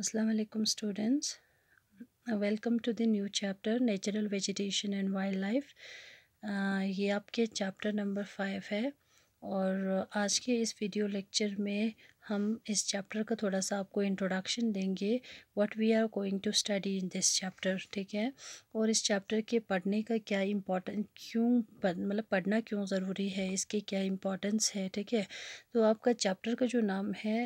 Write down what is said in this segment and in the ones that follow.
Aslam students welcome to the new chapter natural vegetation and wild life ये आपके chapter number five है और आज के इस वीडियो लेक्चर में हम इस चैप्टर का थोड़ा सा आपको इंट्रोडक्शन देंगे what we are going to study in this chapter ठीक है और इस चैप्टर के पढ़ने का क्या इम्पोर्टेंट क्यों मतलब पढ़ना क्यों ज़रूरी है इसके क्या इम्पोर्टेंस है ठीक है तो आपका चैप्टर का जो नाम है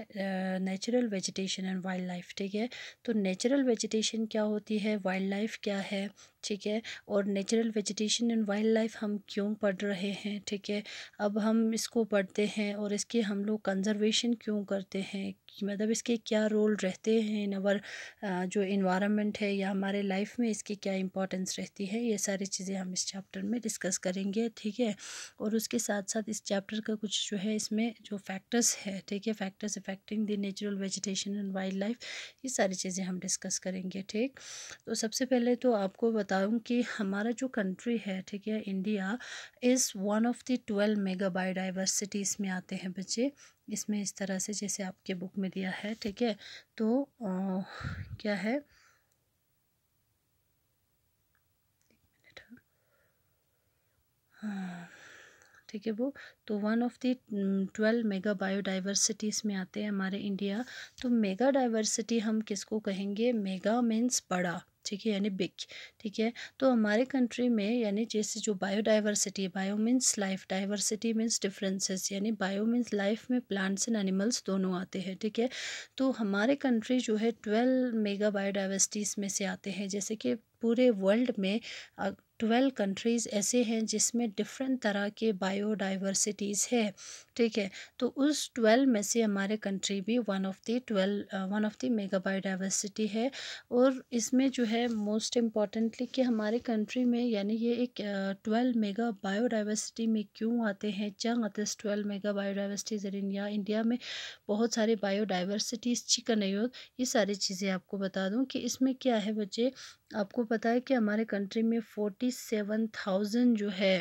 natural vegetation and wild life ठीक है तो नेचुरल वेजिटेशन क्या होती है वाइल्ड लाइफ क्या है ठीक है और natural vegetation and wild life हम क्यों पढ़ रहे हैं ठीक है अब हम इसको पढ़ते हैं और इसके हम लोग कंजर्वेशन क्यों करते हैं मतलब इसके क्या रोल रहते हैं इन अवर जो इन्वामेंट है या हमारे लाइफ में इसकी क्या इंपॉर्टेंस रहती है ये सारी चीज़ें हम इस चैप्टर में डिस्कस करेंगे ठीक है और उसके साथ साथ इस चैप्टर का कुछ जो है इसमें जो फैक्टर्स है ठीक है factors affecting the natural vegetation and wild life ये सारी चीज़ें हम डिस्कस करेंगे ठीक तो सबसे पहले तो आपको बताऊँ कि हमारा जो कंट्री है ठीक है India is one of the twelve mega biodiversity इसमें आते हैं बच्चे इसमें इस तरह से जैसे आपके बुक में दिया है ठीक है तो आ, क्या है हाँ, ठीक है वो तो one of the twelve mega biodiversities में आते हैं हमारे इंडिया तो मेगा डाइवर्सिटी हम किसको कहेंगे मेगा मीन्स बड़ा ठीक है यानी बिग ठीक है तो हमारे कंट्री में यानी जैसे जो biodiversity bio means life diversity means differences यानी बायो मीन्स लाइफ में प्लांट्स एंड एनिमल्स दोनों आते हैं ठीक है तो हमारे कंट्री जो है ट्वेल्व मेगा बायोडाइवर्सिटीज़ में से आते हैं जैसे कि पूरे वर्ल्ड में ट्वेल्व कंट्रीज़ ऐसे हैं जिसमें डिफरेंट तरह के बायोडाइवर्सिटीज़ है ठीक है तो उस ट्वेल्व में से हमारे कंट्री भी one of the twelve one of the mega biodiversity है और इसमें जो है मोस्ट इम्पॉर्टेंटली कि हमारे कंट्री में यानी ये एक ट्वेल्व मेगा बायोडाइवर्सिटी में क्यों आते हैं चंग आते twelve mega biodiversities in India India में बहुत सारे बायोडाइवर्सिटीज़ चिकन ये सारी चीज़ें आपको बता दूँ कि इसमें क्या है बच्चे आपको पता है कि हमारे कंट्री में फोर्टी सेवन थाउजेंड जो है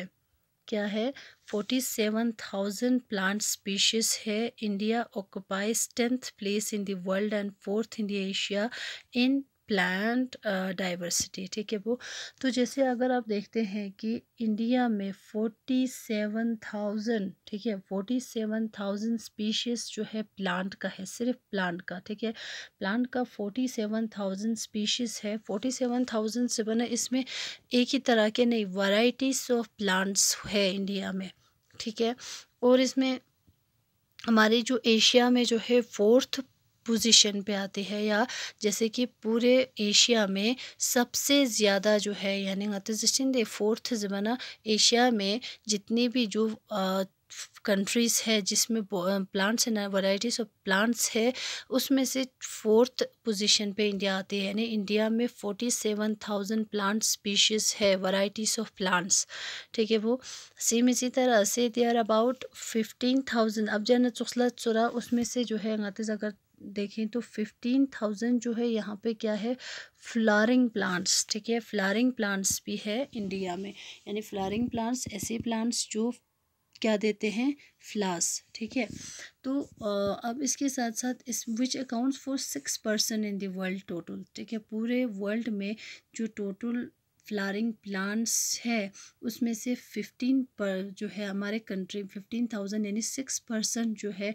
क्या है forty seven thousand plant species है India occupies tenth place in the world and fourth in the Asia in plant diversity ठीक है वो तो जैसे अगर आप देखते हैं कि इंडिया में फोर्टी सेवन थाउजेंड ठीक है फोर्टी सेवन थाउजेंड स्पीशीज़ जो है प्लांट का है सिर्फ प्लांट का ठीक है प्लांट का फोर्टी सेवन थाउजेंड स्पीशीज़ है फोर्टी सेवन थाउजेंड से बना इसमें एक ही तरह के नहीं वराइटीज ऑफ प्लांट्स है इंडिया में ठीक है और इसमें हमारी जो एशिया में जो है फोर्थ पोजीशन पे आती है या जैसे कि पूरे एशिया में सबसे ज़्यादा जो है यानी अतिजिशन दे फोर्थ ज़माना एशिया में जितनी भी जो कंट्रीज़ है जिसमें plants and varieties of plants है उसमें से फोर्थ पोजीशन पे इंडिया आती है यानी इंडिया में forty seven thousand plant species है वराइटीज ऑफ प्लांट्स ठीक है वो सेम इसी तरह से they are about fifteen thousand अब जो है ना चुखला चुरा उसमें से जो है अगर देखें तो फिफ्टीन थाउजेंड जो है यहाँ पे क्या है फ्लारिंग प्लांट्स ठीक है फ्लारिंग प्लांट्स भी है इंडिया में यानी फ्लारिंग प्लांट्स ऐसे प्लांट्स जो क्या देते हैं फ्लास ठीक है तो अब इसके साथ साथ इस which accounts for six percent in the world total ठीक है पूरे वर्ल्ड में जो टोटल फ्लारिंग प्लांट्स है उसमें से फिफ्टीन पर जो है हमारे कंट्री फिफ्टीन थाउजेंड यानी सिक्स परसेंट जो है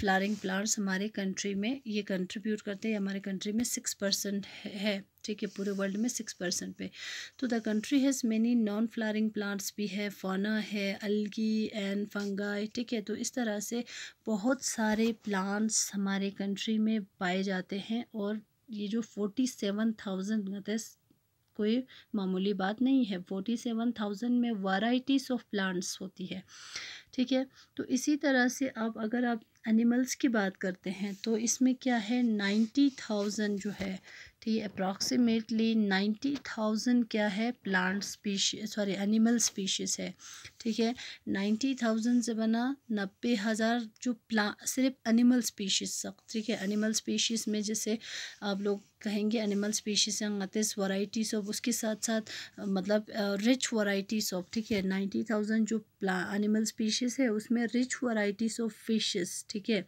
फ्लारिंग प्लांट्स हमारे कंट्री में ये कंट्रीब्यूट करते हैं हमारे कंट्री में सिक्स परसेंट है ठीक है पूरे वर्ल्ड में सिक्स परसेंट पे तो the country has many non flowering plants भी है फोना है अलगी एंड फंगाई ठीक है तो इस तरह से बहुत सारे प्लांट्स हमारे कंट्री में पाए जाते हैं और ये जो फोर्टी सेवन थाउजेंड कोई मामूली बात नहीं है फोर्टी सेवन थाउजेंड में वाइटीज़ ऑफ प्लांट्स होती है ठीक है तो इसी तरह से आप अगर आप एनिमल्स की बात करते हैं तो इसमें क्या है नाइन्टी थाउजेंड जो है तो ये अप्रॉक्सीमेटली नाइन्टी थाउजेंड क्या है plant species sorry animal species है ठीक है नाइन्टी थाउजेंड से बना नब्बे हज़ार जो प्ला सिर्फ एनिमल स्पीशीज़ सब ठीक है एनिमल स्पीशीज़ में जैसे आप लोग कहेंगे एनिमल स्पीशीज़ अतिस वराइटीज़ ऑफ उसके साथ साथ मतलब रिच वराइटीज़ ऑफ ठीक है नाइन्टी थाउजेंड जो प्ला एनिमल स्पीशीज़ है उसमें रिच वराइटीज़ ऑफ फिशेज़ ठीक है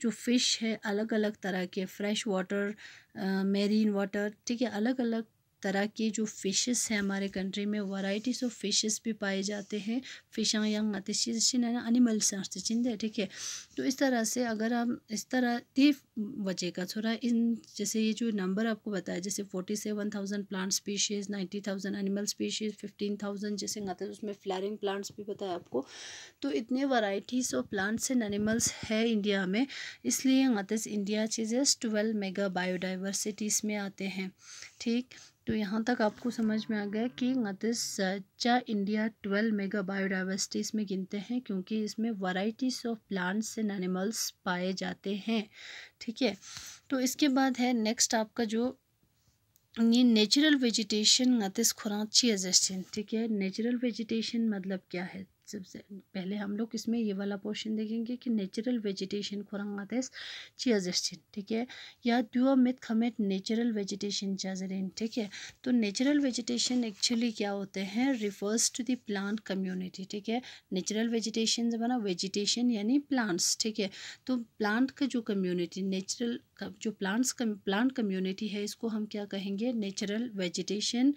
जो फ़िश है अलग अलग तरह के फ्रेश वाटर मेरीन वाटर ठीक है अलग अलग तरह के जो फ़िशेस हैं हमारे कंट्री में वैराइटीज़ ऑफ फ़िशेस भी पाए जाते हैं फिशा यंग आतिशीन है ना अनिमल्स आतिशीन ठीक है तो इस तरह से अगर हम इस तरह ये वजह का थोड़ा इन जैसे ये जो नंबर आपको बताया जैसे forty seven thousand plant species ninety thousand animal species fifteen thousand जैसे आते उसमें फ्लैरिंग प्लांट्स भी बताया आपको तो इतने varieties of plants and animals है इंडिया में इसलिए आते इंडिया चीज़ेस ट्वेल्व मेगा बायोडाइवर्सिटीज़ में आते हैं ठीक तो यहाँ तक आपको समझ में आ गया कि सच्चा इंडिया ट्वेल्व मेगा बायोडाइवर्सिटीज़ में गिनते हैं क्योंकि इसमें varieties of plants and animals पाए जाते हैं ठीक है तो इसके बाद है नेक्स्ट आपका जो ये नेचुरल वेजिटेशन नतिस खुराची एजेस्टिन ठीक है नेचुरल वेजिटेशन मतलब क्या है सबसे पहले हम लोग इसमें ये वाला पोर्शन देखेंगे कि नेचुरल वेजिटेशन खुरंगातेस चियाजिस्टिन ठीक है या दुआ मिथ खमेट नेचुरल वेजिटेशन चाजरिन ठीक है तो नेचुरल वेजिटेशन एक्चुअली क्या होते हैं refers to the plant community ठीक है नेचुरल वेजिटेशन जब ना वेजिटेशन यानी प्लांट्स ठीक है तो प्लांट का जो कम्युनिटी नेचुरल जो प्लांट्स प्लांट कम्युनिटी है इसको हम क्या कहेंगे natural vegetation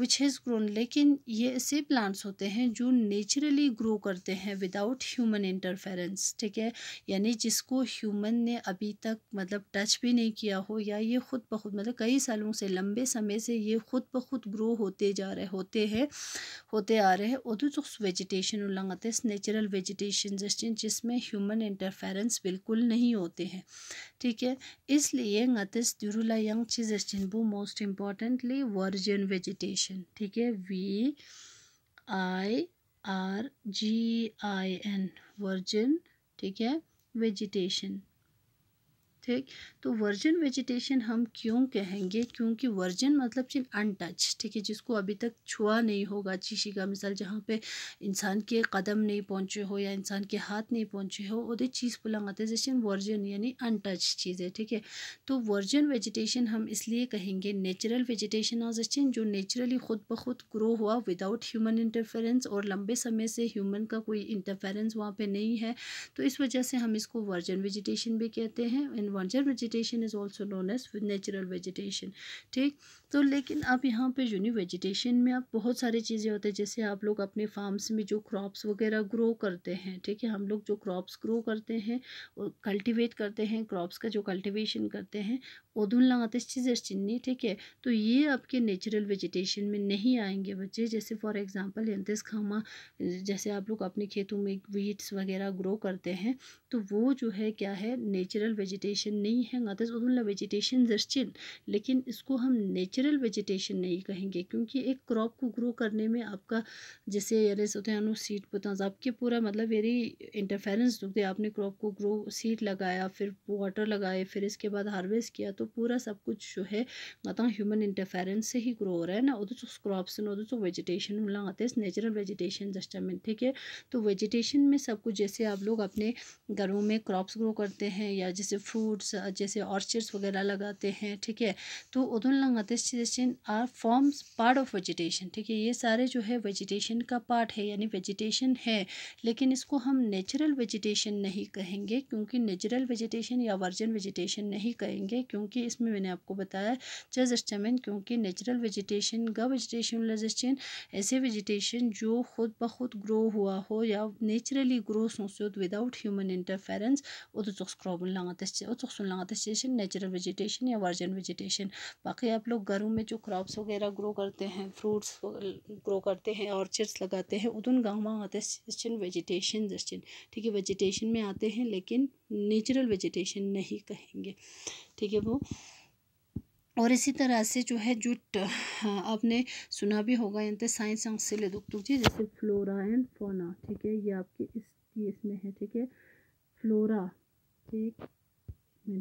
which has grown लेकिन ये ऐसे प्लांट्स होते हैं जो नेचुरली ग्रो करते हैं विदाउट ह्यूमन इंटरफेरेंस ठीक है यानी जिसको ह्यूमन ने अभी तक मतलब टच भी नहीं किया हो या ये खुद ब खुद मतलब कई सालों से लंबे समय से ये खुद ब खुद ग्रो होते जा रहे होते हैं होते आ रहे हैं उदू तो वेजिटेशन हैं नेचुरल वेजिटेशन जिसमें ह्यूमन इंटरफेरेंस बिल्कुल नहीं होते हैं ठीक है इसलिए गतिस दुरुला यंग चीज़ वो most importantly virgin vegetation station ठीक है V I R G I N virgin ठीक है वेजिटेशन ठीक तो वर्जिन वेजिटेशन हम क्यों कहेंगे क्योंकि वर्जिन मतलब सिर्फ अनटच ठीक है जिसको अभी तक छुआ नहीं होगा चीशी का मिसाल जहाँ पे इंसान के कदम नहीं पहुँचे हो या इंसान के हाथ नहीं पहुँचे हो वो चीज़ बुलाते जैसे वर्जिन यानी अनटच चीज़ है ठीक है तो वर्जिन वेजिटेशन हम इसलिए कहेंगे नेचुरल वेजिटेशन और जैसे जो नेचुरली खुद ब खुद ग्रो हुआ विदाउट ह्यूमन इंटरफेरेंस और लंबे समय से ह्यूमन का कोई इंटरफेरेंस वहाँ पर नहीं है तो इस वजह से हम इसको वर्जन वेजिटेशन भी कहते हैं one. Gel vegetation is also known as natural vegetation. Take. तो लेकिन आप यहाँ पे जो नहीं वेजिटेशन में आप बहुत सारी चीज़ें होते हैं जैसे आप लोग अपने फार्म्स में जो क्रॉप्स वगैरह ग्रो करते हैं ठीक है हम लोग जो क्रॉप्स ग्रो करते हैं कल्टिवेट करते हैं क्रॉप्स का जो कल्टिवेशन करते हैं ओदुन लगाते चीज़ें चिन्नी ठीक है तो ये आपके नेचुरल वेजिटेशन में नहीं आएंगे बच्चे जैसे फॉर एग्ज़ाम्पल एंतस खामा जैसे आप लोग अपने खेतों में वीट्स वगैरह ग्रो करते हैं तो वो जो है क्या है नेचुरल वेजिटेशन नहीं है गातस उदुल्ला वेजिटेशन जर्चिन लेकिन इसको हम नेचुरल नेचुरल वेजिटेशन नहीं कहेंगे क्योंकि एक क्रॉप को ग्रो करने में आपका जैसे अरेस होते हैं सीड पता आपके पूरा मतलब वेरी इंटरफेरेंस दुखते आपने क्रॉप को ग्रो सीड लगाया फिर वाटर लगाए फिर इसके बाद हार्वेस्ट किया तो पूरा सब कुछ जो है मतलब ह्यूमन इंटरफेरेंस से ही ग्रो हो रहा है ना उदो क्रॉप्स तो वेजिटेशन तो लगाते हैं नेचुरल वेजिटेशन में ठीक है तो वेजिटेशन में सब कुछ जैसे आप लोग अपने घरों में क्रॉप्स ग्रो करते हैं या जैसे फ्रूट्स जैसे ऑर्चर्ड्स वगैरह लगाते हैं ठीक है तो उधर लगाते vegetation are forms part of vegetation ठीक है ये सारे जो है वेजिटेशन का पार्ट है यानी वेजिटेशन है लेकिन इसको हम नेचुरल वेजिटेशन नहीं कहेंगे क्योंकि नेचुरल वेजिटेशन या वर्जन वेजिटेशन नहीं कहेंगे क्योंकि इसमें मैंने आपको बताया चजस्टमिन क्योंकि नेचुरल वेजिटेशन ग वेजिटेशन ऐसे वेजिटेशन जो खुद ब खुद ग्रो हुआ हो या नेचुरली ग्रो सोसुद विदाउट ह्यूमन इंटरफेरेंस उदुसन लगा उदुसन लगा नेचुरल वेजिटेशन या वर्जन वेजिटेशन बाकी आप लोग गर्व घरों में जो क्रॉप्स वगैरह ग्रो करते हैं फ्रूट्स ग्रो करते हैं ऑर्चर्ड्स लगाते हैं उधन गाँव आते हैं वेजिटेशन जस्टिन ठीक है वेजिटेशन में आते हैं लेकिन नेचुरल वेजिटेशन नहीं कहेंगे ठीक है वो और इसी तरह से जो है जो आपने सुना भी होगा यानी साइंस से ले दुख तो जी जैसे फ्लोरा एंड फोना ठीक है ये आपके इस इसमें है ठीक है फ्लोरा ठीक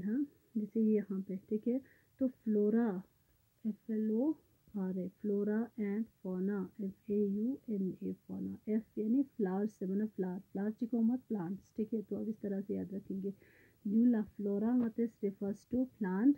हाँ जैसे ये यहाँ पे ठीक है तो फ्लोरा F L ओ R A flora and fauna F A U N A fauna F यानी फ्लावर्स से बना फ्लावर फ्लावर चिकोमत प्लांट्स ठीक है तो अब इस तरह से याद रखेंगे यू ला फ्लोरा मतिस refers to plant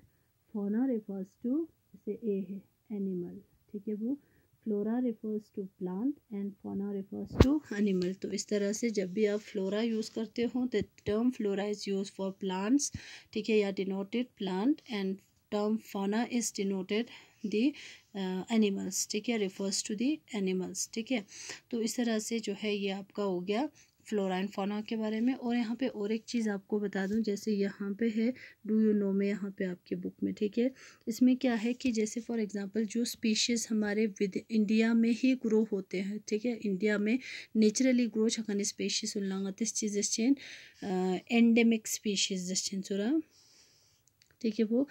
fauna refers to जैसे ए है एनिमल ठीक है वो flora refers to plant and fauna refers to animal तो इस तरह से जब भी आप फ्लोरा यूज़ करते हो तो term flora is use for plants ठीक है या denoted plant and term fauna is denoted the animals uh, ठीक है रिफर्स टू दी एनिमल्स ठीक है तो इस तरह से जो है ये आपका हो गया फ्लोरा एंड फोना के बारे में और यहाँ पे और एक चीज़ आपको बता दूँ जैसे यहाँ पे है डू यू नो में यहाँ पे आपके बुक में ठीक है इसमें क्या है कि जैसे फॉर एग्जांपल जो स्पीशीज़ हमारे विद इंडिया में ही ग्रो होते हैं ठीक है इंडिया में नेचुरली ग्रो छकन सुन उल्लांगत इस चीज़ एंडेमिक स्पीशीज जैसे uh, ठीक है वो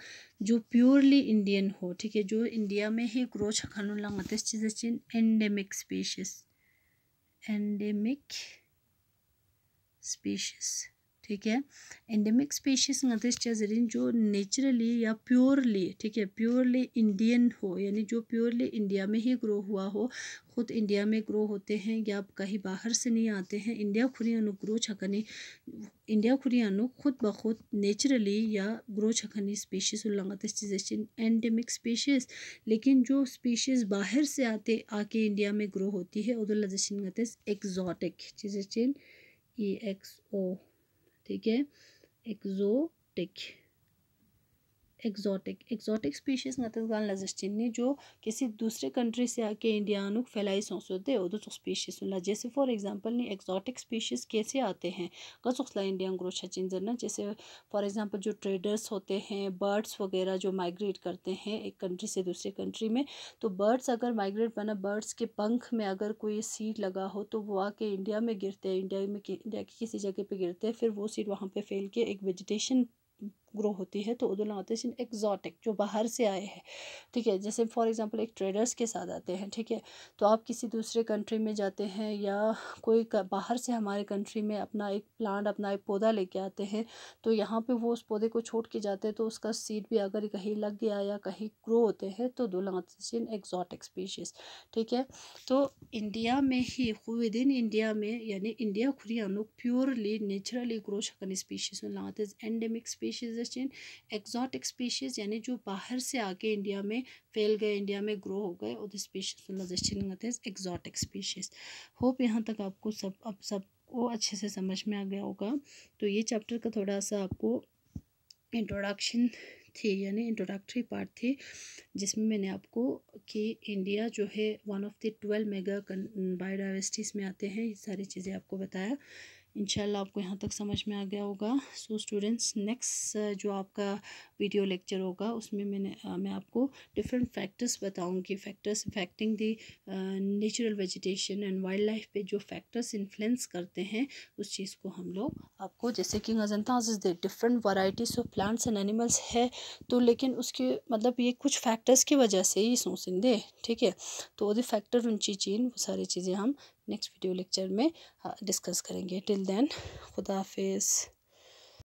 जो प्योरली इंडियन हो ठीक है जो इंडिया में ही ग्रो छखानू लांगते चीन एंडेमिक स्पीशीज एंडेमिक स्पीशीज़ ठीक है एंडेमिक स्पीशीज गतिस्टाजरीन जो नेचुरली या प्योरली ठीक है प्योरली इंडियन हो यानी जो प्योरली इंडिया में ही ग्रो हुआ हो खुद इंडिया में ग्रो होते हैं या कहीं बाहर से नहीं आते हैं इंडिया खुरियानु ग्रो छकनी इंडिया खुरियानु खुद ब खुद नेचुरली या ग्रो छकनी स्पीशीज उल्लंगतिस्टाजरीन एंडेमिक स्पीशीज लेकिन जो स्पीशीज बाहर से आते आके इंडिया में ग्रो होती है उदुल्लाजिन गतिस एक्जॉटिक चीजें ई एक्स ओ ठीक है एक्जोटिक एग्जॉटिक एग्जॉटिक स्पीशीज़ चिन्नी जो किसी दूसरे कंट्री से आके अनुक फैलाई सोसोते स्पीशीज़ तो सुन जैसे फॉर एग्जांपल नहीं एग्जॉटिक स्पीशीज़ कैसे आते हैं इंडिया इंडियन ग्रोशा जरना जैसे फॉर एग्जांपल जो ट्रेडर्स होते हैं बर्ड्स वगैरह जो माइग्रेट करते हैं एक कंट्री से दूसरे कंट्री में तो बर्ड्स अगर माइग्रेट बना बर्ड्स के पंख में अगर कोई सीड लगा हो तो वो आके इंडिया में गिरते हैं इंडिया में इंडिया की किसी जगह पे गिरते हैं फिर वो सीड वहाँ पे फैल के एक वेजिटेशन ग्रो होती है तो उदुल होते हैं एक्ज़ॉटिक जो बाहर से आए हैं ठीक है जैसे फॉर एग्जांपल एक ट्रेडर्स के साथ आते हैं ठीक है तो आप किसी दूसरे कंट्री में जाते हैं या कोई बाहर से हमारे कंट्री में अपना एक प्लांट अपना एक पौधा लेके आते हैं तो यहाँ पर वो उस पौधे को छोड़ के जाते हैं तो उसका सीड भी अगर कहीं लग गया या कहीं ग्रो होते हैं तो हैं एक्जॉटिक स्पीशीज ठीक है तो इंडिया में ही विद इन इंडिया में यानी इंडिया लोग प्योरली नेचुरली ग्रो शकन स्पीशीज हैं एंडेमिक स्पीशीज चेन एग्जॉटिक स्पीशीज़ यानी जो बाहर से आके इंडिया में फैल गए इंडिया में ग्रो हो गए और स्पीशीज कहते हैं एग्जॉटिक स्पीशीज़ होप यहाँ तक आपको सब अब सब वो अच्छे से समझ में आ गया होगा तो ये चैप्टर का थोड़ा सा आपको इंट्रोडक्शन थी यानी इंट्रोडक्टरी पार्ट थी जिसमें मैंने आपको कि इंडिया जो है one of the twelve mega biodiversities में आते हैं ये सारी चीज़ें आपको बताया इंशाल्लाह आपको यहाँ तक समझ में आ गया होगा सो स्टूडेंट्स नेक्स्ट जो आपका वीडियो लेक्चर होगा उसमें मैंने uh, मैं आपको डिफरेंट फैक्टर्स बताऊंगी factors affecting the natural vegetation and wild wildlife पे जो फैक्टर्स इन्फ्लुएंस करते हैं उस चीज़ को हम लोग आपको जैसे कि गजनताज दे different varieties of plants and animals है तो लेकिन उसके मतलब ये कुछ फैक्टर्स की वजह से ही सोचेंगे ठीक है तो वो फैक्टर उन चीज़ें वो सारी चीज़ें हम नेक्स्ट वीडियो लेक्चर में डिस्कस हाँ, करेंगे टिल देन खुदाफिज़